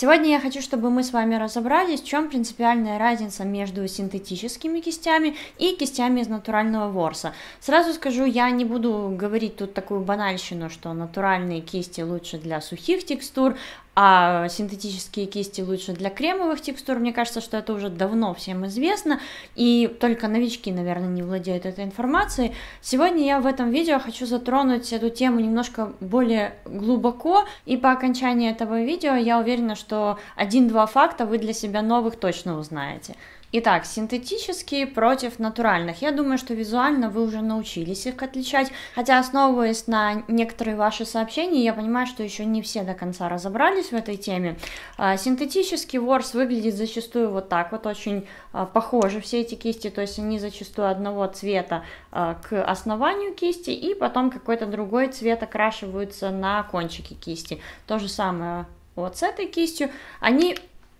Сегодня я хочу, чтобы мы с вами разобрались, в чем принципиальная разница между синтетическими кистями и кистями из натурального ворса. Сразу скажу, я не буду говорить тут такую банальщину, что натуральные кисти лучше для сухих текстур, а синтетические кисти лучше для кремовых текстур. Типа Мне кажется, что это уже давно всем известно, и только новички, наверное, не владеют этой информацией. Сегодня я в этом видео хочу затронуть эту тему немножко более глубоко, и по окончании этого видео я уверена, что один-два факта вы для себя новых точно узнаете. Итак, синтетические против натуральных. Я думаю, что визуально вы уже научились их отличать, хотя основываясь на некоторые ваши сообщения, я понимаю, что еще не все до конца разобрались в этой теме. А, синтетический ворс выглядит зачастую вот так, вот очень а, похожи все эти кисти, то есть они зачастую одного цвета а, к основанию кисти и потом какой-то другой цвет окрашиваются на кончике кисти. То же самое вот с этой кистью. Они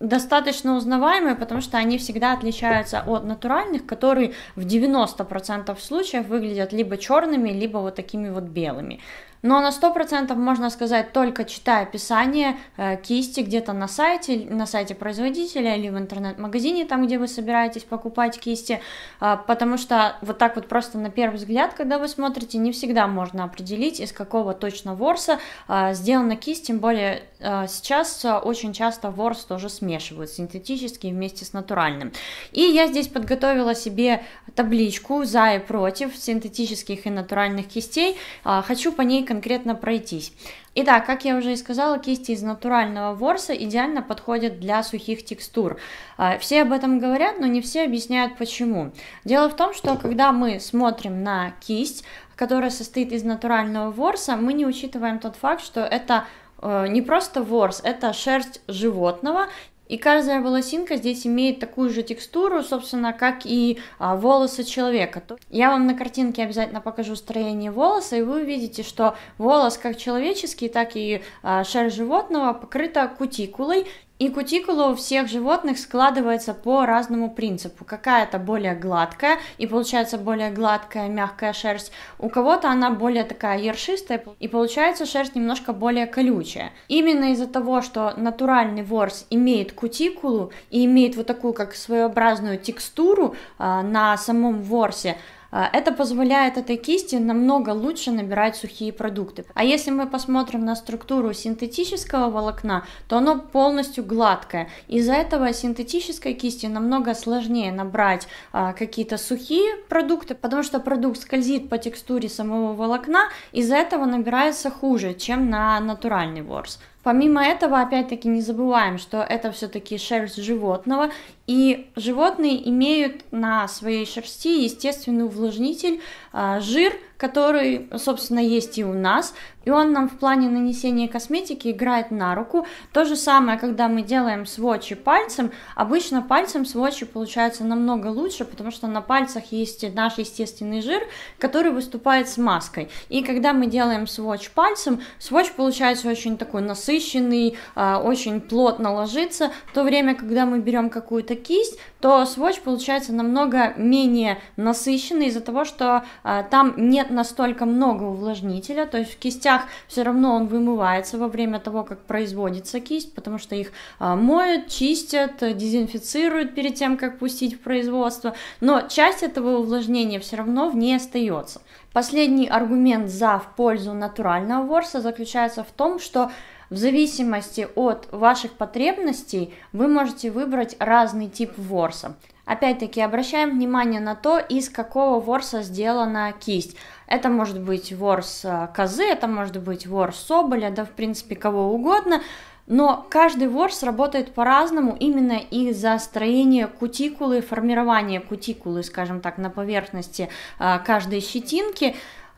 достаточно узнаваемые, потому что они всегда отличаются от натуральных, которые в 90% случаев выглядят либо черными, либо вот такими вот белыми. Но на 100% можно сказать, только читая описание э, кисти где-то на сайте, на сайте производителя или в интернет-магазине, там, где вы собираетесь покупать кисти, а, потому что вот так вот просто на первый взгляд, когда вы смотрите, не всегда можно определить, из какого точно ворса а, сделана кисть, тем более а, сейчас очень часто ворс тоже смешивают, синтетический вместе с натуральным. И я здесь подготовила себе табличку за и против синтетических и натуральных кистей, хочу по ней конкретно пройтись. Итак, как я уже и сказала, кисти из натурального ворса идеально подходят для сухих текстур. А, все об этом говорят, но не все объясняют почему. Дело в том, что когда мы смотрим на кисть, которая состоит из натурального ворса, мы не учитываем тот факт, что это э, не просто ворс, это шерсть животного, и каждая волосинка здесь имеет такую же текстуру, собственно, как и а, волосы человека. Я вам на картинке обязательно покажу строение волоса, и вы увидите, что волос как человеческий, так и а, шерсть животного покрыта кутикулой. И кутикула у всех животных складывается по разному принципу. Какая-то более гладкая, и получается более гладкая, мягкая шерсть. У кого-то она более такая ершистая, и получается шерсть немножко более колючая. Именно из-за того, что натуральный ворс имеет кутикулу и имеет вот такую как своеобразную текстуру э, на самом ворсе, а, это позволяет этой кисти намного лучше набирать сухие продукты. А если мы посмотрим на структуру синтетического волокна, то оно полностью гладкое. Из-за этого синтетической кисти намного сложнее набрать а, какие-то сухие продукты, потому что продукт скользит по текстуре самого волокна, из-за этого набирается хуже, чем на натуральный ворс. Помимо этого, опять-таки, не забываем, что это все-таки шерсть животного, и животные имеют на своей шерсти естественный увлажнитель, а, жир – который, собственно, есть и у нас, и он нам в плане нанесения косметики играет на руку. То же самое, когда мы делаем сводчи пальцем, обычно пальцем сводчи получаются намного лучше, потому что на пальцах есть наш естественный жир, который выступает с маской. И когда мы делаем сводч пальцем, сводч получается очень такой насыщенный, а, очень плотно ложится, в то время, когда мы берем какую-то кисть, то Swatch получается намного менее насыщенный из-за того, что а, там нет настолько много увлажнителя, то есть в кистях все равно он вымывается во время того, как производится кисть, потому что их а, моют, чистят, дезинфицируют перед тем, как пустить в производство, но часть этого увлажнения все равно в ней остается. Последний аргумент за в пользу натурального ворса заключается в том, что в зависимости от ваших потребностей вы можете выбрать разный тип ворса. Опять-таки обращаем внимание на то, из какого ворса сделана кисть. Это может быть ворс э, козы, это может быть ворс соболя, да в принципе кого угодно. Но каждый ворс работает по-разному именно из-за строения кутикулы, формирования кутикулы, скажем так, на поверхности э, каждой щетинки.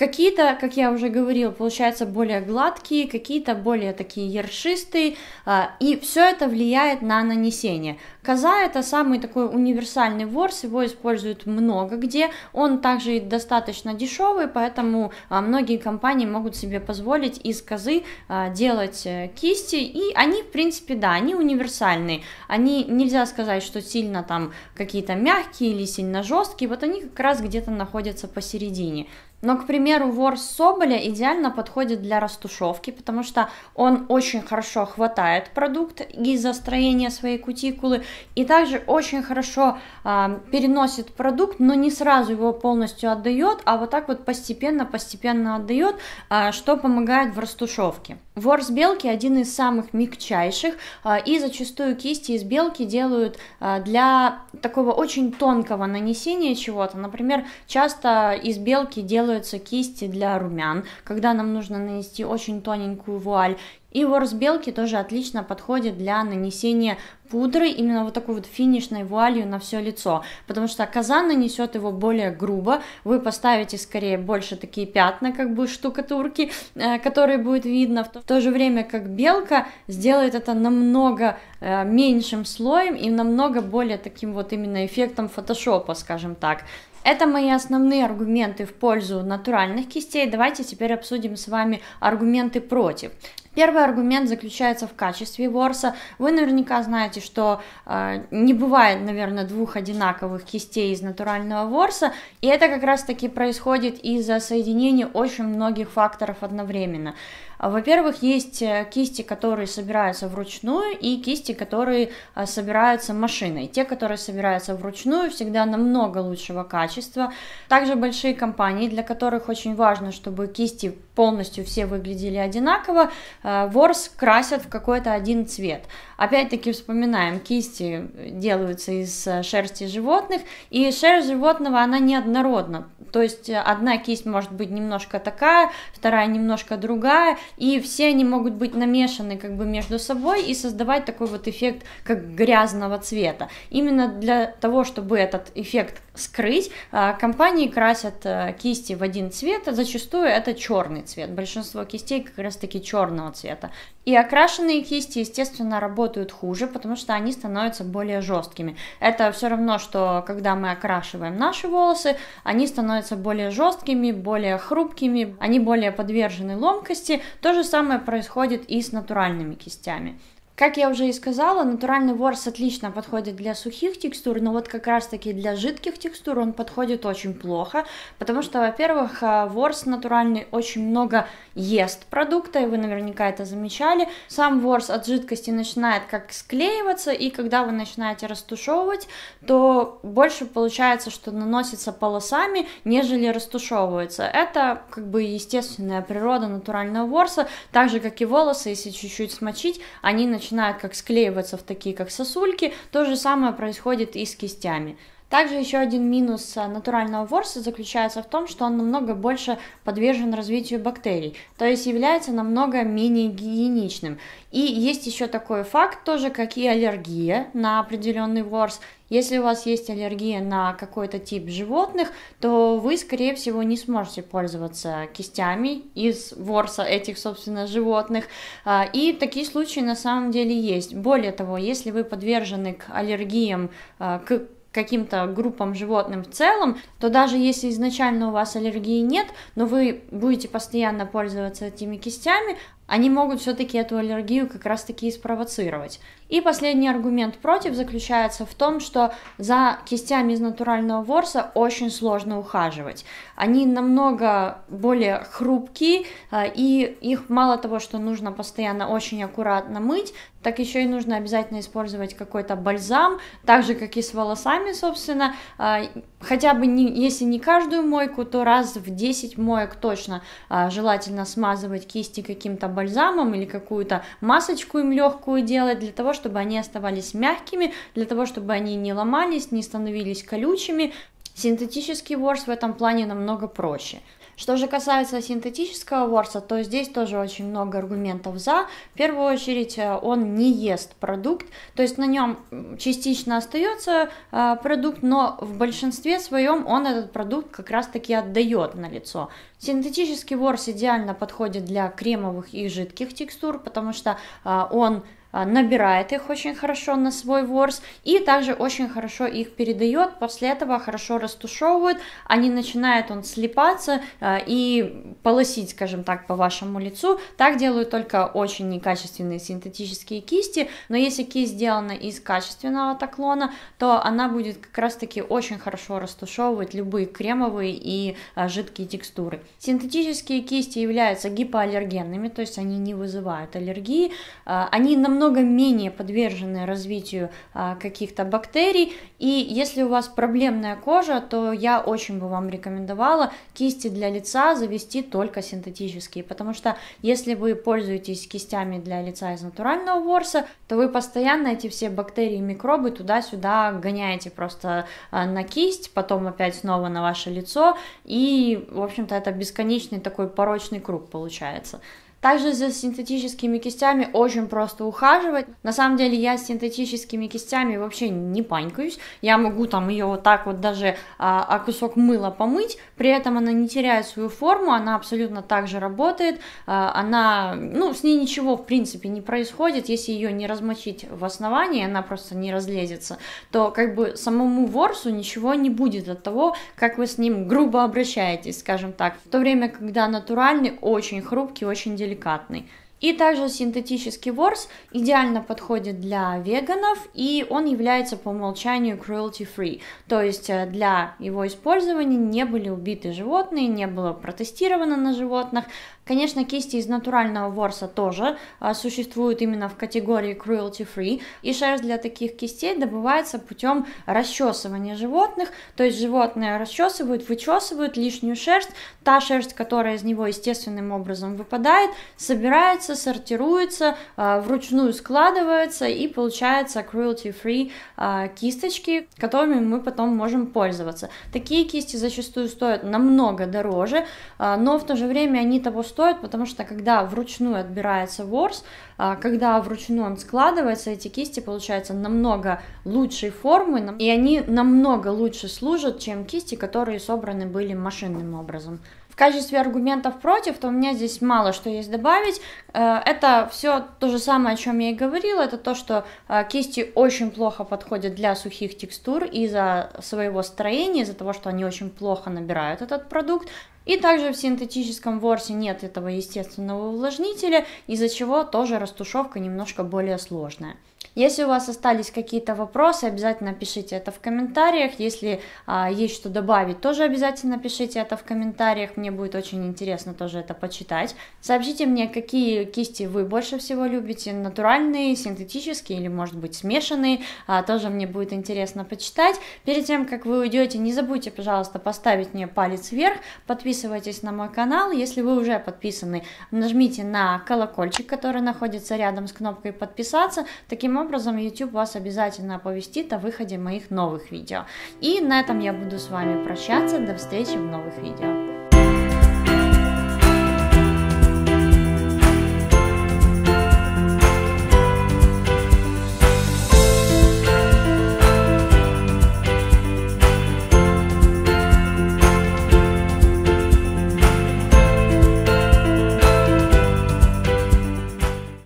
Какие-то, как я уже говорила, получаются более гладкие, какие-то более такие ершистые, а, и все это влияет на нанесение. Коза это самый такой универсальный ворс, его используют много где, он также достаточно дешевый, поэтому а, многие компании могут себе позволить из козы а, делать э, кисти, и они, в принципе, да, они универсальные, они, нельзя сказать, что сильно там какие-то мягкие или сильно жесткие, вот они как раз где-то находятся посередине. Но, к примеру, ворс Соболя идеально подходит для растушевки, потому что он очень хорошо хватает продукт из за строения своей кутикулы и также очень хорошо э, переносит продукт, но не сразу его полностью отдает, а вот так вот постепенно-постепенно отдает, э, что помогает в растушевке. Ворс белки один из самых мягчайших, а, и зачастую кисти из белки делают а, для такого очень тонкого нанесения чего-то. Например, часто из белки делаются кисти для румян, когда нам нужно нанести очень тоненькую вуаль, и ворс белки тоже отлично подходит для нанесения пудры, именно вот такой вот финишной вуалью на все лицо, потому что Казан нанесет его более грубо, вы поставите скорее больше такие пятна, как бы штукатурки, э, которые будет видно, в то же время как белка сделает это намного э, меньшим слоем и намного более таким вот именно эффектом фотошопа, скажем так. Это мои основные аргументы в пользу натуральных кистей. Давайте теперь обсудим с вами аргументы против. Первый аргумент заключается в качестве ворса. Вы наверняка знаете, что э, не бывает, наверное, двух одинаковых кистей из натурального ворса, и это как раз-таки происходит из-за соединения очень многих факторов одновременно. А, во-первых, есть э, кисти, которые собираются вручную, и кисти, которые а, собираются машиной. Те, которые собираются вручную, всегда намного лучшего качества. Также большие компании, для которых очень важно, чтобы кисти полностью все выглядели одинаково, э, ворс красят в какой-то один цвет. Опять-таки вспоминаем, кисти делаются из э, шерсти животных, и шерсть животного, она неоднородна то есть э, одна кисть может быть немножко такая, вторая немножко другая, и все они могут быть намешаны как бы между собой и создавать такой вот эффект как грязного цвета. Именно для того, чтобы этот эффект скрыть. А, компании красят э, кисти в один цвет, а зачастую это черный цвет. Большинство кистей как раз таки черного цвета. И окрашенные кисти, естественно, работают хуже, потому что они становятся более жесткими. Это все равно, что когда мы окрашиваем наши волосы, они становятся более жесткими, более хрупкими, они более подвержены ломкости. То же самое происходит и с натуральными кистями. Как я уже и сказала, натуральный ворс отлично подходит для сухих текстур, но вот как раз таки для жидких текстур он подходит очень плохо, потому что, во-первых, э, ворс натуральный очень много ест продукта, и вы наверняка это замечали. Сам ворс от жидкости начинает как склеиваться, и когда вы начинаете растушевывать, то больше получается, что наносится полосами, нежели растушевывается. Это как бы естественная природа натурального ворса, так же, как и волосы, если чуть-чуть смочить, они начинают начинает как склеиваться в такие как сосульки, то же самое происходит и с кистями. Также еще один минус э, натурального ворса заключается в том, что он намного больше подвержен развитию бактерий, то есть является намного менее гигиеничным. И есть еще такой факт тоже, как и аллергия на определенный ворс. Если у вас есть аллергия на какой-то тип животных, то вы, скорее всего, не сможете пользоваться кистями из ворса этих, собственно, животных. А, и такие случаи на самом деле есть. Более того, если вы подвержены к аллергиям, э, к каким-то группам животным в целом, то даже если изначально у вас аллергии нет, но вы будете постоянно пользоваться этими кистями, они могут все-таки эту аллергию как раз-таки и спровоцировать. И последний аргумент против заключается в том, что за кистями из натурального ворса очень сложно ухаживать. Они намного более хрупкие, э, и их мало того, что нужно постоянно очень аккуратно мыть, так еще и нужно обязательно использовать какой-то бальзам, так же, как и с волосами, собственно, э, хотя бы не, если не каждую мойку, то раз в 10 моек точно э, желательно смазывать кисти каким-то бальзамом, бальзамом или какую-то масочку им легкую делать, для того, чтобы они оставались мягкими, для того, чтобы они не ломались, не становились колючими. Синтетический ворс в этом плане намного проще. Что же касается синтетического ворса, то здесь тоже очень много аргументов за. В первую очередь э, он не ест продукт, то есть на нем частично остается э, продукт, но в большинстве своем он этот продукт как раз таки отдает на лицо. Синтетический ворс идеально подходит для кремовых и жидких текстур, потому что э, он а, набирает их очень хорошо на свой ворс и также очень хорошо их передает, после этого хорошо растушевывает, они а начинают он слипаться а, и полосить, скажем так, по вашему лицу. Так делают только очень некачественные синтетические кисти, но если кисть сделана из качественного таклона, то она будет как раз таки очень хорошо растушевывать любые кремовые и жидкие текстуры. Синтетические кисти являются гипоаллергенными, то есть они не вызывают аллергии, они намного намного менее подвержены развитию а, каких-то бактерий. И если у вас проблемная кожа, то я очень бы вам рекомендовала кисти для лица завести только синтетические, потому что если вы пользуетесь кистями для лица из натурального ворса, то вы постоянно эти все бактерии и микробы туда-сюда гоняете просто а, на кисть, потом опять снова на ваше лицо, и, в общем-то, это бесконечный такой порочный круг получается. Также за синтетическими кистями очень просто ухаживать. На самом деле я с синтетическими кистями вообще не панькаюсь. Я могу там ее вот так вот даже а, а кусок мыла помыть, при этом она не теряет свою форму, она абсолютно так же работает. А, она, ну, с ней ничего в принципе не происходит, если ее не размочить в основании, она просто не разлезется, то как бы самому ворсу ничего не будет от того, как вы с ним грубо обращаетесь, скажем так. В то время, когда натуральный очень хрупкий, очень деликатный деликатный. И также синтетический ворс идеально подходит для веганов, и он является по умолчанию cruelty-free, то есть э, для его использования не были убиты животные, не было протестировано на животных. Конечно, кисти из натурального ворса тоже э, существуют именно в категории cruelty-free, и шерсть для таких кистей добывается путем расчесывания животных, то есть животные расчесывают, вычесывают лишнюю шерсть, та шерсть, которая из него естественным образом выпадает, собирается собирается, сортируется, а, вручную складывается и получается cruelty-free а, кисточки, которыми мы потом можем пользоваться. Такие кисти зачастую стоят намного дороже, а, но в то же время они того стоят, потому что когда вручную отбирается ворс, когда вручную он складывается, эти кисти получаются намного лучшей формы, и они намного лучше служат, чем кисти, которые собраны были машинным образом качестве аргументов против, то у меня здесь мало что есть добавить. Э, это все то же самое, о чем я и говорила, это то, что э, кисти очень плохо подходят для сухих текстур из-за своего строения, из-за того, что они очень плохо набирают этот продукт. И также в синтетическом ворсе нет этого естественного увлажнителя, из-за чего тоже растушевка немножко более сложная. Если у вас остались какие-то вопросы, обязательно пишите это в комментариях. Если а, есть что добавить, тоже обязательно пишите это в комментариях. Мне будет очень интересно тоже это почитать. Сообщите мне, какие кисти вы больше всего любите, натуральные, синтетические или, может быть, смешанные. А, тоже мне будет интересно почитать. Перед тем, как вы уйдете, не забудьте, пожалуйста, поставить мне палец вверх, подписывайтесь на мой канал. Если вы уже подписаны, нажмите на колокольчик, который находится рядом с кнопкой подписаться. Таким образом, YouTube вас обязательно оповестит о выходе моих новых видео. И на этом я буду с вами прощаться. До встречи в новых видео.